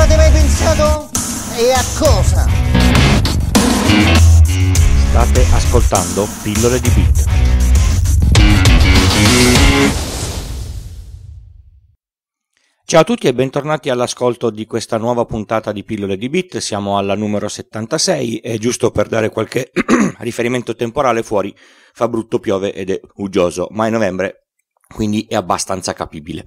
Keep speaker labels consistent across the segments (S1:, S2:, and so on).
S1: avete mai pensato? E a cosa? State ascoltando Pillole di Beat. Ciao a tutti e bentornati all'ascolto di questa nuova puntata di Pillole di Bit, siamo alla numero 76 e giusto per dare qualche riferimento temporale fuori fa brutto piove ed è uggioso, ma è novembre quindi è abbastanza capibile.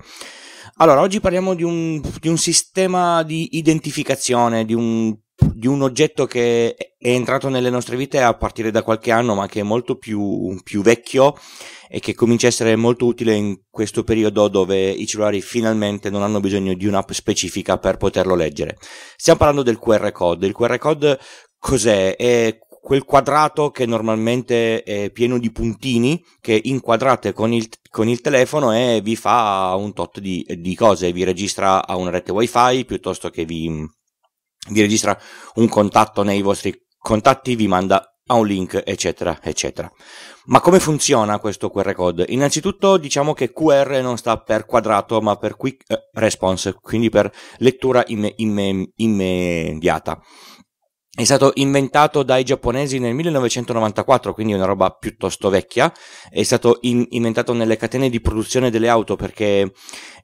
S1: Allora, oggi parliamo di un, di un sistema di identificazione, di un, di un, oggetto che è entrato nelle nostre vite a partire da qualche anno, ma che è molto più, più vecchio e che comincia a essere molto utile in questo periodo dove i cellulari finalmente non hanno bisogno di un'app specifica per poterlo leggere. Stiamo parlando del QR code. Il QR code cos'è? È quel quadrato che normalmente è pieno di puntini che inquadrate con il, con il telefono e vi fa un tot di, di, cose, vi registra a una rete wifi piuttosto che vi, vi registra un contatto nei vostri contatti, vi manda a un link, eccetera, eccetera. Ma come funziona questo QR code? Innanzitutto diciamo che QR non sta per quadrato, ma per quick eh, response, quindi per lettura imme, imme, immediata è stato inventato dai giapponesi nel 1994, quindi è una roba piuttosto vecchia, è stato in- inventato nelle catene di produzione delle auto perché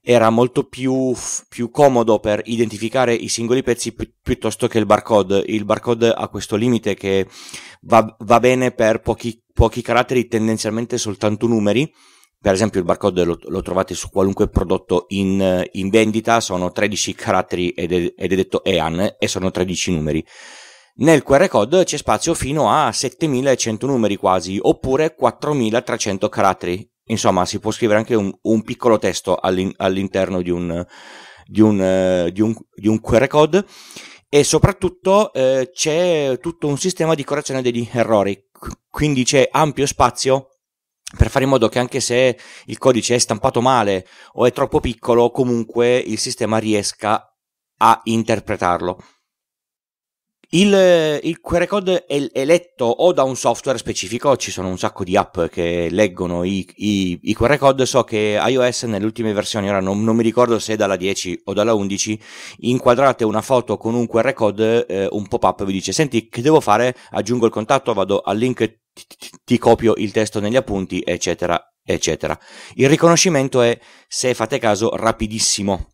S1: era molto più, f- più comodo per identificare i singoli pezzi pi- piuttosto che il barcode. Il barcode ha questo limite che va, va bene per pochi, pochi caratteri, tendenzialmente soltanto numeri, per esempio il barcode lo, lo, trovate su qualunque prodotto in, in vendita, sono 13 caratteri ed è, ed è, detto EAN e sono 13 numeri. Nel QR code c'è spazio fino a 7100 numeri quasi, oppure 4300 caratteri. Insomma, si può scrivere anche un, un piccolo testo all'in, all'interno di un, di, un, di, eh, di un, QR code. E soprattutto eh, c'è tutto un sistema di correzione degli errori, quindi c'è ampio spazio per fare in modo che anche se il codice è stampato male o è troppo piccolo, comunque il sistema riesca a interpretarlo. Il, il, QR code è, è, letto o da un software specifico, ci sono un sacco di app che leggono i, i, i QR code, so che iOS nelle ultime versioni, ora non, non, mi ricordo se dalla 10 o dalla 11, inquadrate una foto con un QR code, eh, un pop-up vi dice senti che devo fare, aggiungo il contatto, vado al link, ti, ti, ti copio il testo negli appunti, eccetera, eccetera. Il riconoscimento è, se fate caso, rapidissimo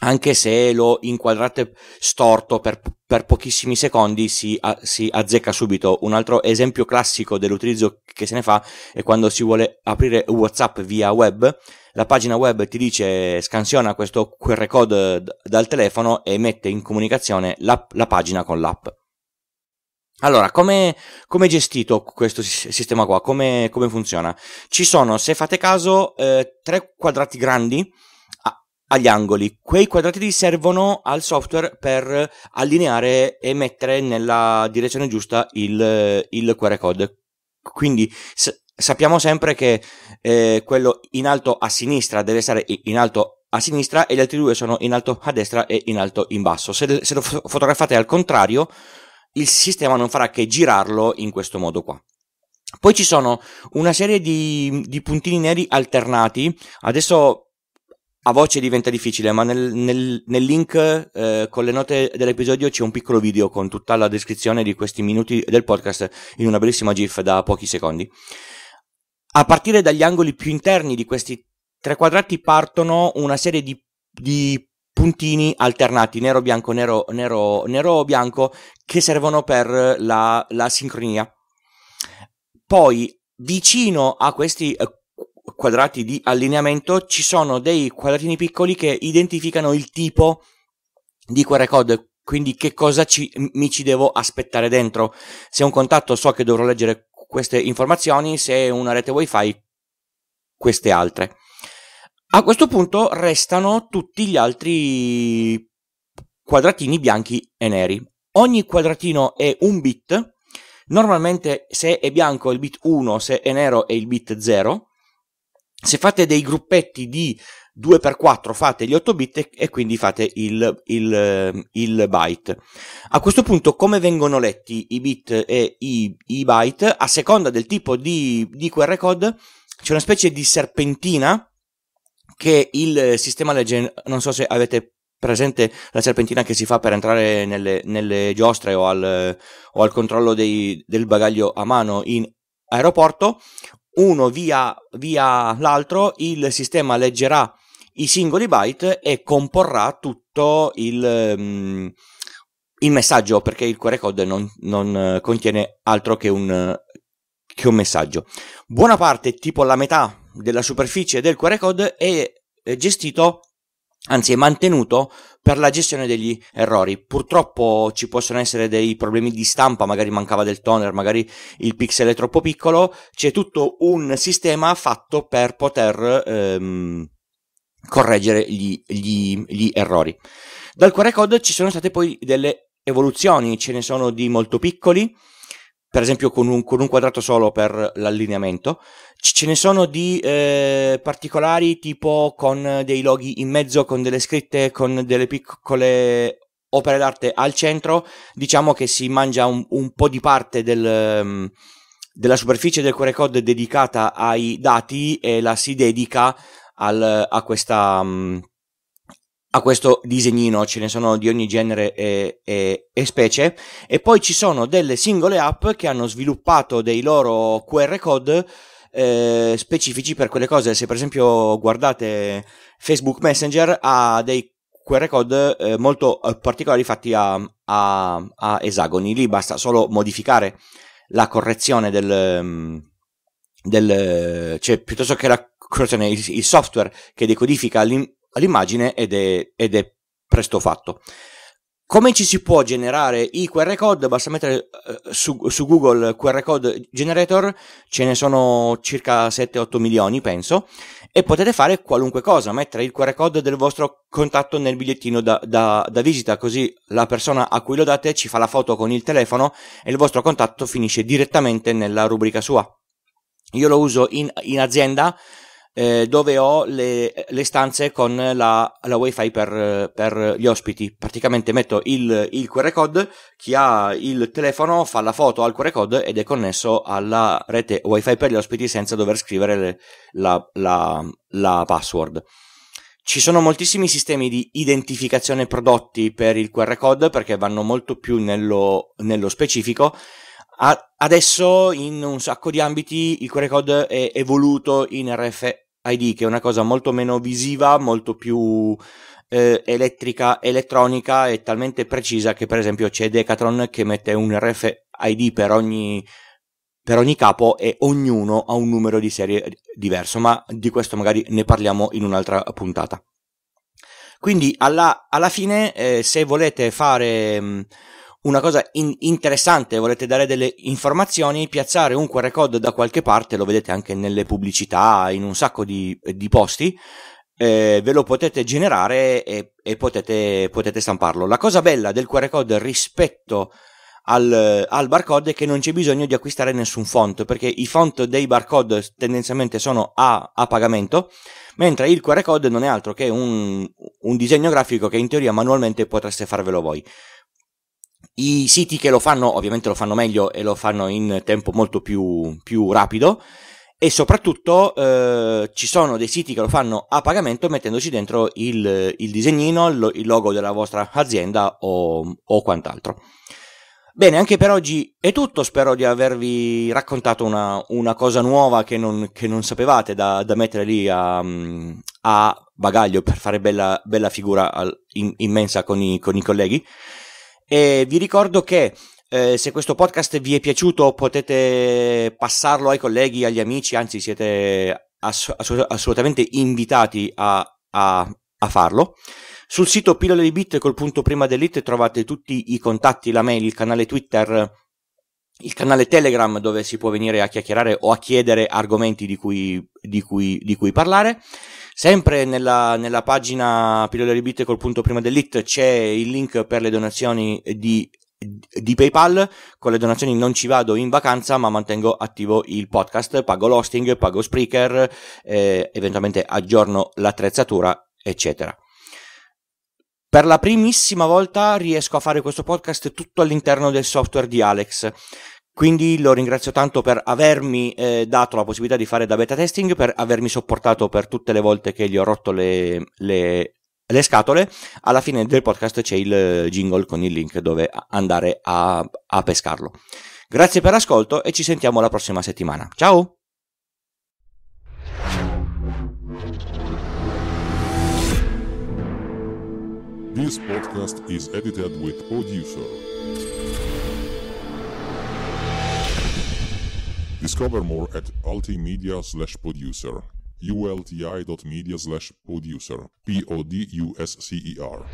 S1: anche se lo inquadrate storto per, per pochissimi secondi si, a, si, azzecca subito. Un altro esempio classico dell'utilizzo che se ne fa è quando si vuole aprire WhatsApp via web. La pagina web ti dice scansiona questo QR code dal telefono e mette in comunicazione la, la pagina con l'app. Allora, come è gestito questo sistema qua? Come, funziona? Ci sono, se fate caso, eh, tre quadrati grandi agli angoli. Quei quadratini servono al software per allineare e mettere nella direzione giusta il, il QR code. Quindi s- sappiamo sempre che eh, quello in alto a sinistra deve stare in alto a sinistra e gli altri due sono in alto a destra e in alto in basso. Se, se lo f- fotografate al contrario, il sistema non farà che girarlo in questo modo qua. Poi ci sono una serie di, di puntini neri alternati. Adesso a voce diventa difficile, ma nel, nel, nel link eh, con le note dell'episodio c'è un piccolo video con tutta la descrizione di questi minuti del podcast in una bellissima GIF da pochi secondi. A partire dagli angoli più interni di questi tre quadrati partono una serie di, di puntini alternati, nero, bianco, nero, nero, nero, bianco, che servono per la, la sincronia. Poi, vicino a questi eh, quadrati di allineamento ci sono dei quadratini piccoli che identificano il tipo di QR code, quindi che cosa ci, mi ci devo aspettare dentro. Se è un contatto so che dovrò leggere queste informazioni, se è una rete wifi queste altre. A questo punto restano tutti gli altri quadratini bianchi e neri. Ogni quadratino è un bit, normalmente se è bianco è il bit 1, se è nero è il bit 0 se fate dei gruppetti di 2x4 fate gli 8 bit e quindi fate il, il, eh, il, byte. A questo punto come vengono letti i bit e i, i byte? A seconda del tipo di, di QR code c'è una specie di serpentina che il sistema legge, non so se avete presente la serpentina che si fa per entrare nelle, nelle giostre o al, o al controllo dei, del bagaglio a mano in aeroporto uno via, via l'altro, il sistema leggerà i singoli byte e comporrà tutto il, um, il messaggio perché il QR code non, non eh, contiene altro che un, che un, messaggio. Buona parte, tipo la metà della superficie del QR code è gestito anzi è mantenuto per la gestione degli errori. Purtroppo ci possono essere dei problemi di stampa, magari mancava del toner, magari il pixel è troppo piccolo, c'è tutto un sistema fatto per poter ehm, correggere gli, gli, gli errori. Dal QR code ci sono state poi delle evoluzioni, ce ne sono di molto piccoli, per esempio con un, con un quadrato solo per l'allineamento. C- ce ne sono di eh, particolari tipo con dei loghi in mezzo, con delle scritte, con delle piccole opere d'arte al centro. Diciamo che si mangia un, un po' di parte del... Um, della superficie del QR code dedicata ai dati e la si dedica al, a questa um, a questo disegnino, ce ne sono di ogni genere e, e, e, specie, e poi ci sono delle singole app che hanno sviluppato dei loro QR code eh, specifici per quelle cose, se per esempio guardate Facebook Messenger ha dei QR code eh, molto eh, particolari fatti a, a, a, esagoni, lì basta solo modificare la correzione del, mm, del cioè piuttosto che la il, software che decodifica l'im- l'immagine ed è, ed è presto fatto. Come ci si può generare i QR code? Basta mettere eh, su, su, Google QR code generator, ce ne sono circa 7-8 milioni, penso, e potete fare qualunque cosa, mettere il QR code del vostro contatto nel bigliettino da, da, da visita, così la persona a cui lo date ci fa la foto con il telefono e il vostro contatto finisce direttamente nella rubrica sua. Io lo uso in, in azienda eh, dove ho le, le, stanze con la, la wifi per, per, gli ospiti. Praticamente metto il, il, QR code, chi ha il telefono fa la foto al QR code ed è connesso alla rete wifi per gli ospiti senza dover scrivere le, la, la, la password. Ci sono moltissimi sistemi di identificazione prodotti per il QR code perché vanno molto più nello, nello specifico. adesso in un sacco di ambiti il QR code è evoluto in RF- ID, che è una cosa molto meno visiva, molto più eh, elettrica, elettronica e talmente precisa che per esempio c'è Decathlon che mette un RFID per ogni, per ogni capo e ognuno ha un numero di serie diverso, ma di questo magari ne parliamo in un'altra puntata. Quindi alla, alla fine, eh, se volete fare... Mh, una cosa in- interessante, volete dare delle informazioni, piazzare un QR code da qualche parte, lo vedete anche nelle pubblicità, in un sacco di, di posti, eh, ve lo potete generare e, e potete, potete, stamparlo. La cosa bella del QR code rispetto al, al, barcode è che non c'è bisogno di acquistare nessun font, perché i font dei barcode tendenzialmente sono a, a pagamento, mentre il QR code non è altro che un, un disegno grafico che in teoria manualmente potreste farvelo voi. I siti che lo fanno ovviamente lo fanno meglio e lo fanno in tempo molto più, più rapido e soprattutto eh, ci sono dei siti che lo fanno a pagamento mettendoci dentro il, il disegnino, il logo della vostra azienda o, o, quant'altro. Bene, anche per oggi è tutto, spero di avervi raccontato una, una cosa nuova che non, che non sapevate da, da, mettere lì a, a, bagaglio per fare bella, bella figura in, immensa con i, con i colleghi. E vi ricordo che eh, se questo podcast vi è piaciuto potete passarlo ai colleghi, agli amici, anzi siete ass- assolutamente invitati a, a, a, farlo. Sul sito pillole di bit col punto prima dell'it trovate tutti i contatti, la mail, il canale Twitter il canale Telegram dove si può venire a chiacchierare o a chiedere argomenti di cui, di cui, di cui parlare. Sempre nella, nella pagina Pillole di Bit col punto prima dell'IT c'è il link per le donazioni di, di PayPal. Con le donazioni non ci vado in vacanza, ma mantengo attivo il podcast, pago l'hosting, pago Spreaker, eh, eventualmente aggiorno l'attrezzatura, eccetera. Per la primissima volta riesco a fare questo podcast tutto all'interno del software di Alex. Quindi lo ringrazio tanto per avermi eh, dato la possibilità di fare da beta testing, per avermi sopportato per tutte le volte che gli ho rotto le, le, le scatole. Alla fine del podcast c'è il eh, jingle con il link dove andare a, a pescarlo. Grazie per l'ascolto e ci sentiamo la prossima settimana. Ciao! This podcast is edited with producer. Discover more at ultimedia slash producer, ulti.media slash producer, P-O-D-U-S-C-E-R.